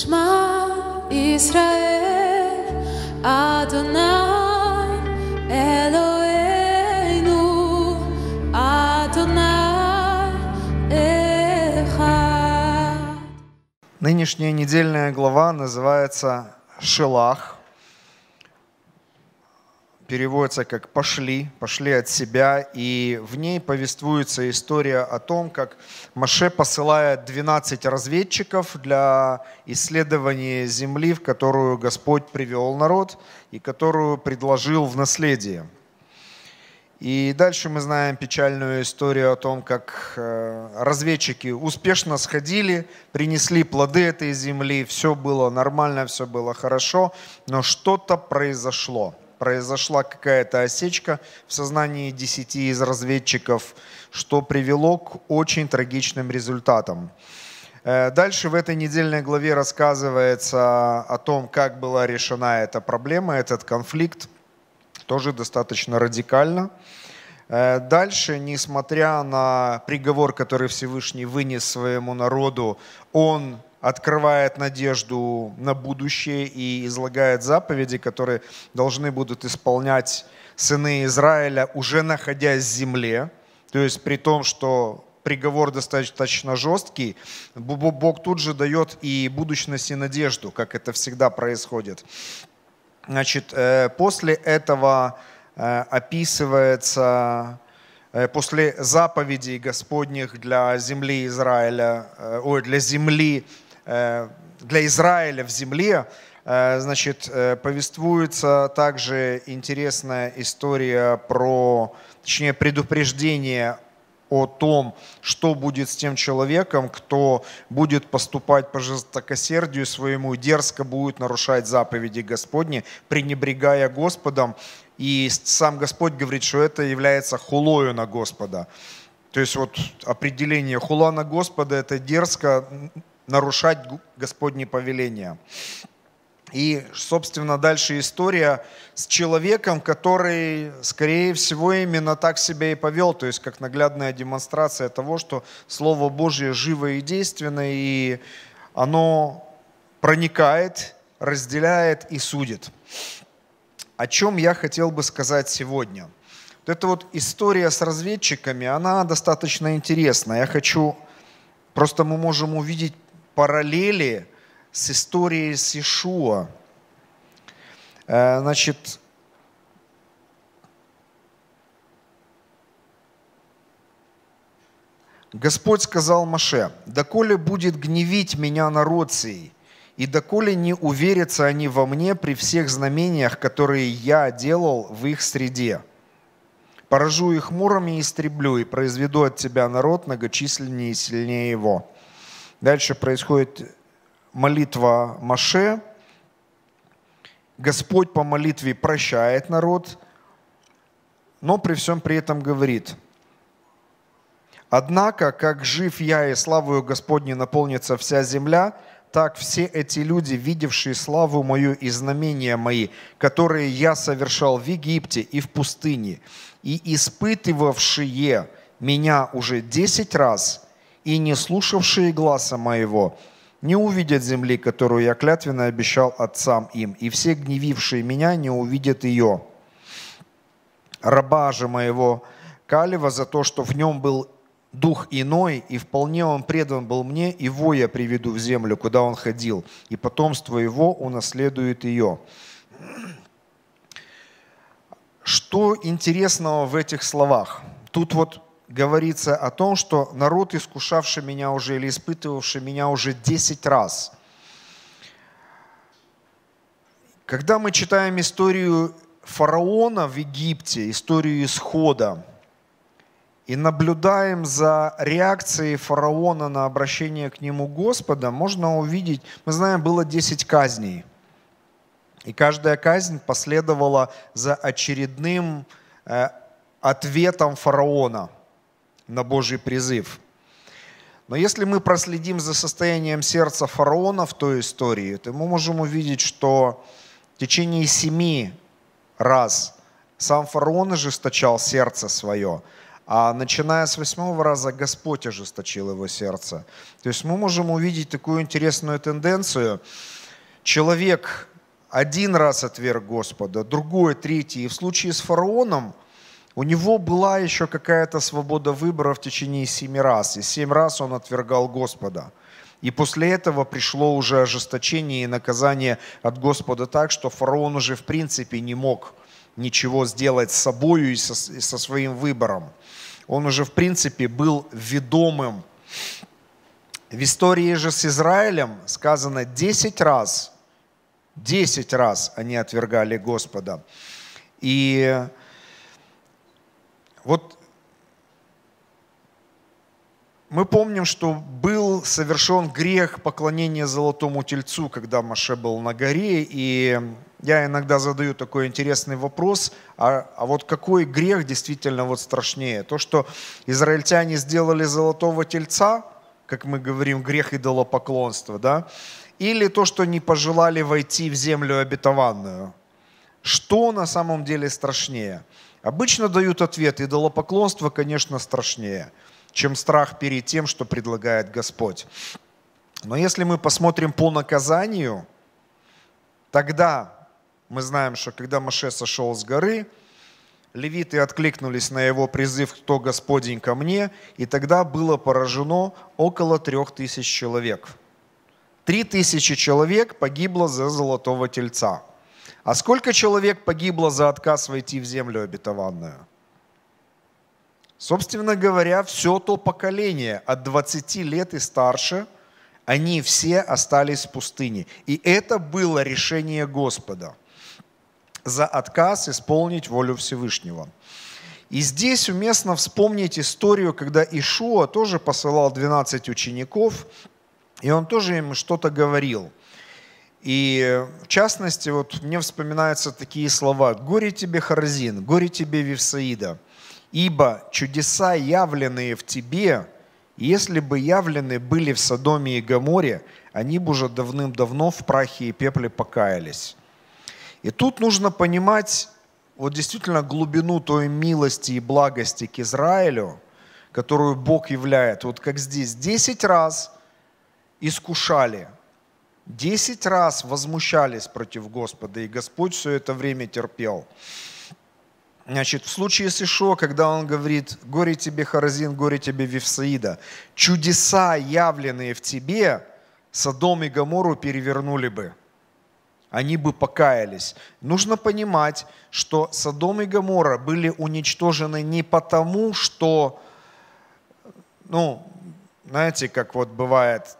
Шма Исраэль, Адонай, Элоэйну, Адонай, Эха. Нынешняя недельная глава называется «Шелах», переводится как «пошли», «пошли от себя», и в ней повествуется история о том, как Маше посылает 12 разведчиков для исследования земли, в которую Господь привел народ и которую предложил в наследие. И дальше мы знаем печальную историю о том, как э, разведчики успешно сходили, принесли плоды этой земли, все было нормально, все было хорошо, но что-то произошло произошла какая-то осечка в сознании десяти из разведчиков, что привело к очень трагичным результатам. Э, дальше в этой недельной главе рассказывается о том, как была решена эта проблема, этот конфликт, тоже достаточно радикально. Э, дальше, несмотря на приговор, который Всевышний вынес своему народу, он открывает надежду на будущее и излагает заповеди, которые должны будут исполнять сыны Израиля, уже находясь в земле. То есть при том, что приговор достаточно жесткий, Бог тут же дает и будущность, и надежду, как это всегда происходит. Значит, э, после этого э, описывается, э, после заповедей Господних для земли Израиля, ой, для земли Э, для Израиля в земле, э, значит, э, повествуется также интересная история про, точнее, предупреждение о том, что будет с тем человеком, кто будет поступать по жестокосердию своему, дерзко будет нарушать заповеди Господни, пренебрегая Господом. И сам Господь говорит, что это является хулою на Господа. То есть вот определение хула на Господа – это дерзко нарушать Господние повеления. И, собственно, дальше история с человеком, который, скорее всего, именно так себя и повел, то есть как наглядная демонстрация того, что Слово Божье живо и действенно, и оно проникает, разделяет и судит. О чем я хотел бы сказать сегодня? Вот эта вот история с разведчиками, она достаточно интересна. Я хочу, просто мы можем увидеть параллели с историей с Ишуа. Э, значит, Господь сказал Маше, «Доколе будет гневить меня народ сей, и доколе не уверятся они во мне при всех знамениях, которые я делал в их среде. Поражу их мурами и истреблю, и произведу от тебя народ многочисленнее и сильнее его». Дальше происходит молитва Маше. Господь по молитве прощает народ, но при всем при этом говорит, «Однако, как жив я и славою Господней наполнится вся земля, так все эти люди, видевшие славу мою и знамения мои, которые я совершал в Египте и в пустыне, и испытывавшие меня уже десять раз – и не слушавшие гласа моего, не увидят земли, которую я клятвенно обещал отцам им, и все гневившие меня не увидят ее. Раба же моего Калева за то, что в нем был дух иной, и вполне он предан был мне, его я приведу в землю, куда он ходил, и потомство его унаследует ее». Что интересного в этих словах? Тут вот говорится о том, что народ, искушавший меня уже или испытывавший меня уже 10 раз. Когда мы читаем историю фараона в Египте, историю исхода, и наблюдаем за реакцией фараона на обращение к нему Господа, можно увидеть, мы знаем, было 10 казней. И каждая казнь последовала за очередным э, ответом фараона – на Божий призыв. Но если мы проследим за состоянием сердца фараона в той истории, то мы можем увидеть, что в течение семи раз сам фараон ожесточал сердце свое, а начиная с восьмого раза Господь ожесточил его сердце. То есть мы можем увидеть такую интересную тенденцию. Человек один раз отверг Господа, другой, третий. И в случае с фараоном – у него была еще какая-то свобода выбора в течение семи раз, и семь раз он отвергал Господа. И после этого пришло уже ожесточение и наказание от Господа так, что фараон уже в принципе не мог ничего сделать с собою и со, и со своим выбором. Он уже в принципе был ведомым. В истории же с Израилем сказано 10 раз, 10 раз они отвергали Господа. И вот мы помним, что был совершен грех поклонения золотому тельцу, когда Маше был на горе, и я иногда задаю такой интересный вопрос, а, а вот какой грех действительно вот страшнее? То, что израильтяне сделали золотого тельца, как мы говорим, грех идолопоклонства, да? Или то, что не пожелали войти в землю обетованную? Что на самом деле страшнее? – Обычно дают ответ, идолопоклонство, конечно, страшнее, чем страх перед тем, что предлагает Господь. Но если мы посмотрим по наказанию, тогда мы знаем, что когда Маше сошел с горы, левиты откликнулись на его призыв «Кто Господень ко мне?», и тогда было поражено около трех тысяч человек. Три тысячи человек погибло за золотого тельца – а сколько человек погибло за отказ войти в землю обетованную? Собственно говоря, все то поколение от 20 лет и старше, они все остались в пустыне. И это было решение Господа за отказ исполнить волю Всевышнего. И здесь уместно вспомнить историю, когда Ишуа тоже посылал 12 учеников, и он тоже им что-то говорил – и в частности, вот мне вспоминаются такие слова «Горе тебе, Харзин! Горе тебе, Вифсаида! Ибо чудеса, явленные в тебе, если бы явлены были в Содоме и Гаморе, они бы уже давным-давно в прахе и пепле покаялись». И тут нужно понимать вот действительно глубину той милости и благости к Израилю, которую Бог являет. Вот как здесь, десять раз искушали – Десять раз возмущались против Господа, и Господь все это время терпел. Значит, в случае с Ишо, когда он говорит, «Горе тебе, Харазин, горе тебе, Вифсаида, чудеса, явленные в тебе, Содом и Гамору перевернули бы» они бы покаялись. Нужно понимать, что Содом и Гоморра были уничтожены не потому, что, ну, знаете, как вот бывает,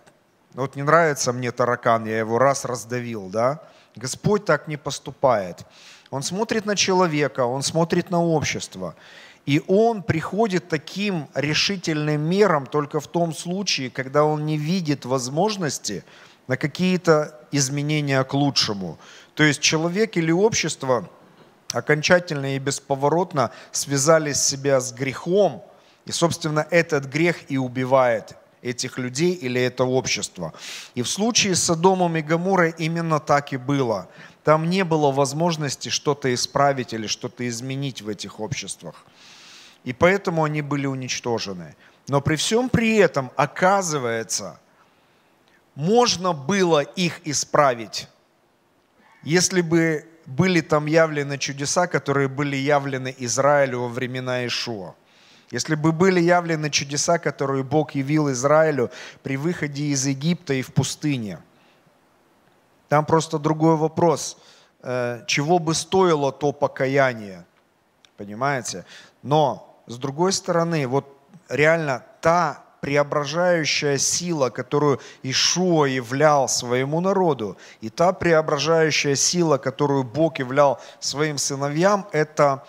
«Ну вот не нравится мне таракан, я его раз раздавил, да? Господь так не поступает. Он смотрит на человека, он смотрит на общество. И он приходит таким решительным мерам только в том случае, когда он не видит возможности на какие-то изменения к лучшему. То есть человек или общество окончательно и бесповоротно связали себя с грехом, и, собственно, этот грех и убивает этих людей или это общество. И в случае с Содомом и Гаморой именно так и было. Там не было возможности что-то исправить или что-то изменить в этих обществах. И поэтому они были уничтожены. Но при всем при этом, оказывается, можно было их исправить, если бы были там явлены чудеса, которые были явлены Израилю во времена Ишуа. Если бы были явлены чудеса, которые Бог явил Израилю при выходе из Египта и в пустыне. Там просто другой вопрос. Э, чего бы стоило то покаяние? Понимаете? Но, с другой стороны, вот реально та преображающая сила, которую Ишуа являл своему народу, и та преображающая сила, которую Бог являл своим сыновьям, это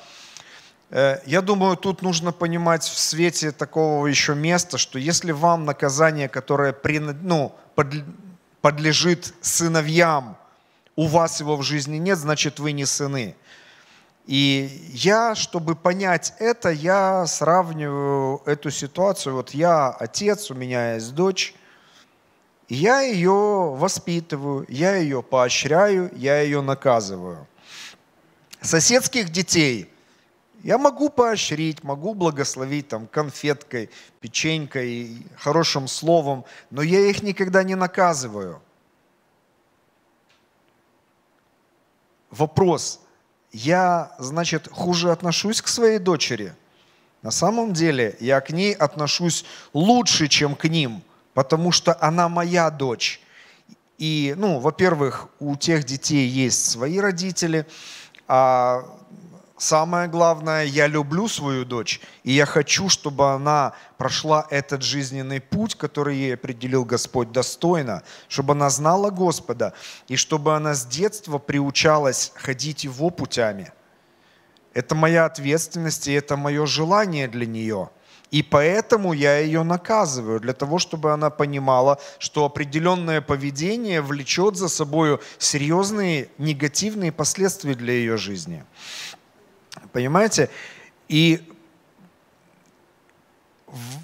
Э, я думаю, тут нужно понимать в свете такого еще места, что если вам наказание, которое принад... ну, подлежит сыновьям, у вас его в жизни нет, значит вы не сыны. И я, чтобы понять это, я сравниваю эту ситуацию. Вот я отец, у меня есть дочь, и я ее воспитываю, я ее поощряю, я ее наказываю. Соседских детей – я могу поощрить, могу благословить там конфеткой, печенькой, хорошим словом, но я их никогда не наказываю. Вопрос, я, значит, хуже отношусь к своей дочери? На самом деле я к ней отношусь лучше, чем к ним, потому что она моя дочь. И, ну, во-первых, у тех детей есть свои родители, а самое главное, я люблю свою дочь, и я хочу, чтобы она прошла этот жизненный путь, который ей определил Господь достойно, чтобы она знала Господа, и чтобы она с детства приучалась ходить Его путями. Это моя ответственность, и это мое желание для нее. И поэтому я ее наказываю, для того, чтобы она понимала, что определенное поведение влечет за собой серьезные негативные последствия для ее жизни. Понимаете? И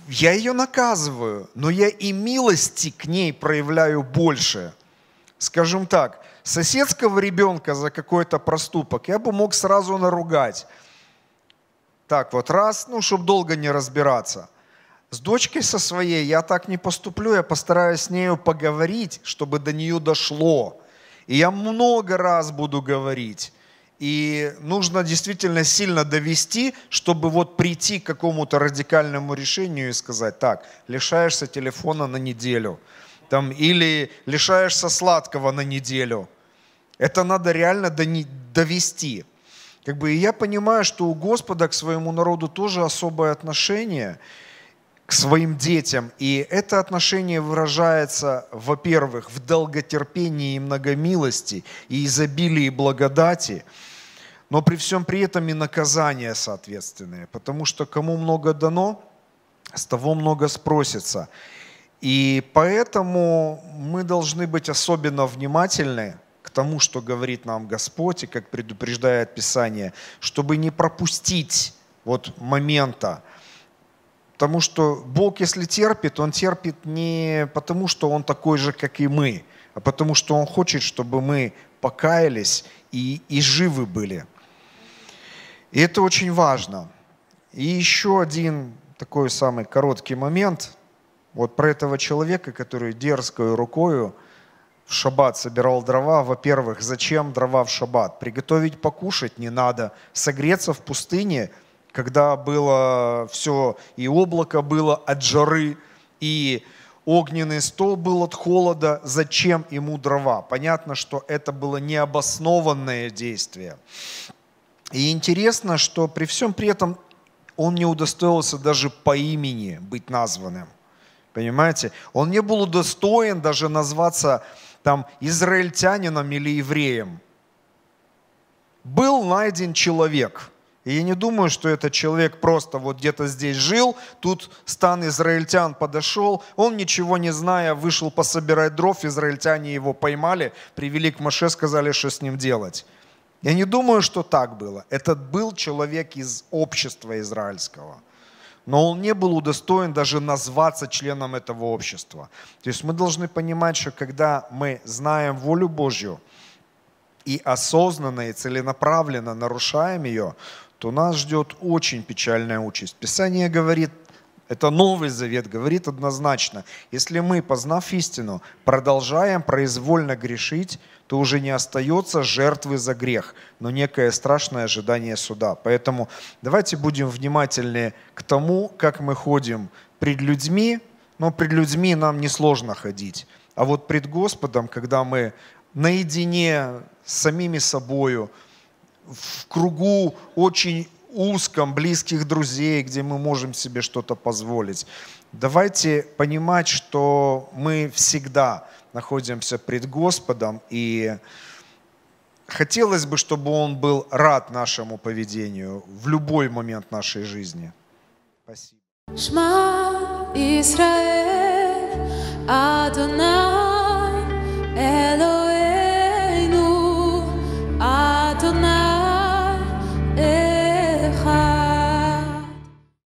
я ее наказываю, но я и милости к ней проявляю больше. Скажем так, соседского ребенка за какой-то проступок я бы мог сразу наругать. Так вот раз, ну, чтобы долго не разбираться. С дочкой со своей я так не поступлю, я постараюсь с нею поговорить, чтобы до нее дошло. И я много раз буду говорить. И нужно действительно сильно довести, чтобы вот прийти к какому-то радикальному решению и сказать, так, лишаешься телефона на неделю, там, или лишаешься сладкого на неделю. Это надо реально довести. Как бы, и я понимаю, что у Господа к своему народу тоже особое отношение к своим детям. И это отношение выражается, во-первых, в долготерпении и многомилости, и изобилии благодати – но при всем при этом и наказания соответственные, потому что кому много дано, с того много спросится. И поэтому мы должны быть особенно внимательны к тому, что говорит нам Господь, и как предупреждает Писание, чтобы не пропустить вот момента, Потому что Бог, если терпит, Он терпит не потому, что Он такой же, как и мы, а потому что Он хочет, чтобы мы покаялись и, и живы были. И это очень важно. И еще один такой самый короткий момент вот про этого человека, который дерзкою рукою в шаббат собирал дрова. Во-первых, зачем дрова в шаббат? Приготовить покушать не надо. Согреться в пустыне, когда было все, и облако было от жары, и огненный стол был от холода, зачем ему дрова? Понятно, что это было необоснованное действие. И интересно, что при всем при этом он не удостоился даже по имени быть названным. Понимаете? Он не был удостоен даже назваться там израильтянином или евреем. Был найден человек. И я не думаю, что этот человек просто вот где-то здесь жил, тут стан израильтян подошел, он ничего не зная вышел пособирать дров, израильтяне его поймали, привели к Маше, сказали, что с ним делать. Я не думаю, что так было. Этот был человек из общества израильского. Но он не был удостоен даже назваться членом этого общества. То есть мы должны понимать, что когда мы знаем волю Божью и осознанно и целенаправленно нарушаем ее, то нас ждет очень печальная участь. Писание говорит это Новый Завет говорит однозначно, если мы, познав истину, продолжаем произвольно грешить, то уже не остается жертвы за грех, но некое страшное ожидание суда. Поэтому давайте будем внимательны к тому, как мы ходим пред людьми, но пред людьми нам несложно ходить. А вот пред Господом, когда мы наедине с самими собою, в кругу очень узком, близких друзей, где мы можем себе что-то позволить. Давайте понимать, что мы всегда находимся пред Господом, и хотелось бы, чтобы Он был рад нашему поведению в любой момент нашей жизни. Спасибо. Шма, Исраэль, Адонай, Элой.